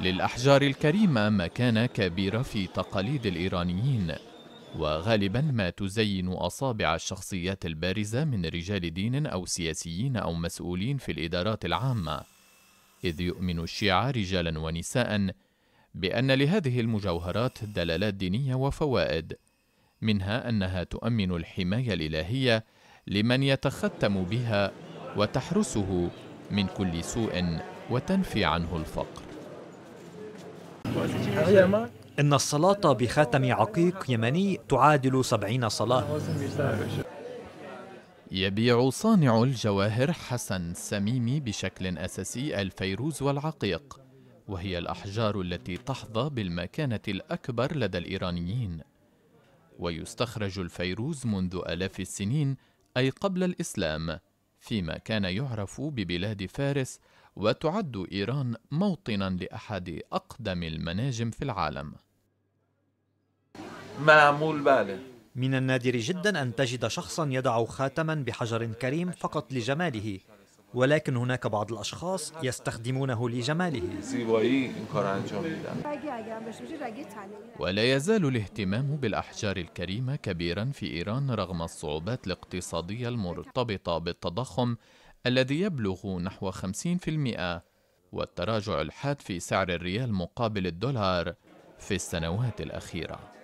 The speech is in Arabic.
للأحجار الكريمة مكانة كبيرة في تقاليد الإيرانيين وغالبا ما تزين أصابع الشخصيات البارزة من رجال دين أو سياسيين أو مسؤولين في الإدارات العامة إذ يؤمن الشيعة رجالا ونساء بأن لهذه المجوهرات دلالات دينية وفوائد منها أنها تؤمن الحماية الإلهية لمن يتختم بها وتحرسه من كل سوء وتنفي عنه الفقر إن الصلاة بخاتم عقيق يمني تعادل سبعين صلاة يبيع صانع الجواهر حسن السميمي بشكل أساسي الفيروز والعقيق وهي الأحجار التي تحظى بالمكانة الأكبر لدى الإيرانيين ويستخرج الفيروز منذ آلاف السنين أي قبل الإسلام فيما كان يعرف ببلاد فارس وتعد ايران موطنا لاحد اقدم المناجم في العالم معمول باله من النادر جدا ان تجد شخصا يضع خاتما بحجر كريم فقط لجماله ولكن هناك بعض الأشخاص يستخدمونه لجماله ولا يزال الاهتمام بالأحجار الكريمة كبيرا في إيران رغم الصعوبات الاقتصادية المرتبطة بالتضخم الذي يبلغ نحو 50% والتراجع الحاد في سعر الريال مقابل الدولار في السنوات الأخيرة